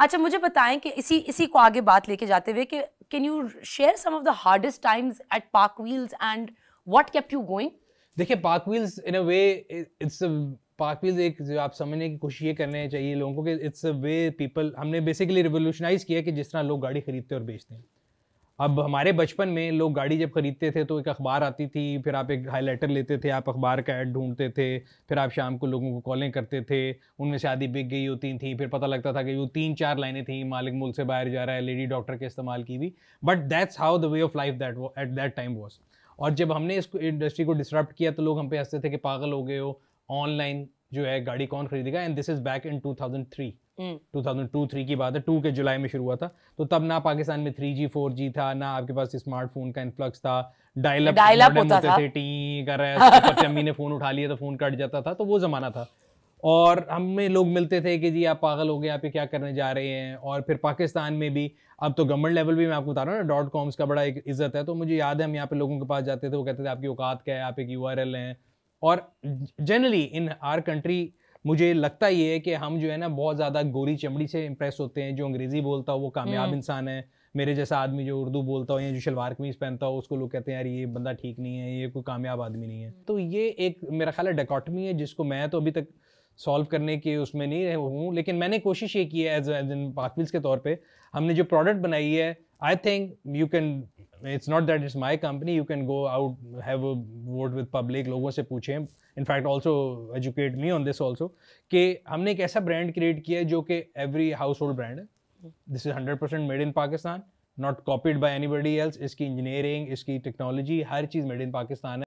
अच्छा मुझे बताएं कि इसी इसी को आगे बात लेके जाते हुए कि can you share some of the hardest times at Park Wheels and what kept you going देखिए Park Wheels in a way it's Park Wheels एक जो आप समझने की कोशिश ये करने चाहिए लोगों को कि इट्स अ वे पीपल हमने बेसिकली रिवोल्यूशनाइज किया कि जिस तरह लोग गाड़ी खरीदते और बेचते हैं अब हमारे बचपन में लोग गाड़ी जब खरीदते थे तो एक अखबार आती थी फिर आप एक हाई लेटर लेते थे आप अखबार का ऐड ढूंढते थे फिर आप शाम को लोगों को कॉलें करते थे उनमें से आधी बिक गई होती थी फिर पता लगता था कि वो तीन चार लाइनें थी मालिक मुल्क से बाहर जा रहा है लेडी डॉक्टर के इस्तेमाल की हुई but that's how the way of life that at that time was और जब हमने इस इंडस्ट्री को डिस्टर्ब किया तो लोग हम पे हंसते थे कि पागल हो गए हो ऑनलाइन जो है गाड़ी कौन खरीदेगा and this is back in 2003 two three की बात है टू के जुलाई में शुरू हुआ था तो तब ना पाकिस्तान में थ्री जी फोर जी था ना आपके पास स्मार्टफोन का इन्फ्लक्स था डायल ने फोन उठा लिया तो फोन कट जाता था तो वो जमाना था और हमें लोग मिलते थे कि जी आप पागल हो गए आप ये क्या करने जा रहे हैं और फिर पाकिस्तान में भी अब तो गवर्नमेंट लेवल भी मैं आपको बता रहा हूँ ना डॉट कॉम्स का बड़ा एक इज्जत है तो मुझे याद है हम यहाँ पे लोगों के पास जाते थे वो कहते थे आपकी औकात क्या है आप एक यू हैं और जनरली इन आर कंट्री मुझे लगता ये है कि हम जो है ना बहुत ज़्यादा गोरी चमड़ी से इम्प्रेस होते हैं जो अंग्रेज़ी बोलता हो वो कामयाब हम्म। इंसान है मेरे जैसा आदमी जो उर्दू बोलता हो या जो शलवार कमीज पहनता हो उसको लोग कहते हैं यार ये बंदा ठीक नहीं है ये कोई कामयाब आदमी नहीं है हम्म। तो ये एक मेरा ख्याल है डकॉटमी है जिसको मैं तो अभी तक सॉल्व करने के उसमें नहीं हूँ लेकिन मैंने कोशिश ये की है एज एज इन पाकविल्स के तौर पर हमने जो प्रोडक्ट बनाई है I think you can. It's not that it's my company. You can go out, have a vote with public, logo se पूछें. In fact, also educate me on this also. कि हमने एक a brand create किया है जो every household brand This is 100% made in Pakistan, not copied by anybody else. Iski engineering, iski technology, her cheese made in Pakistan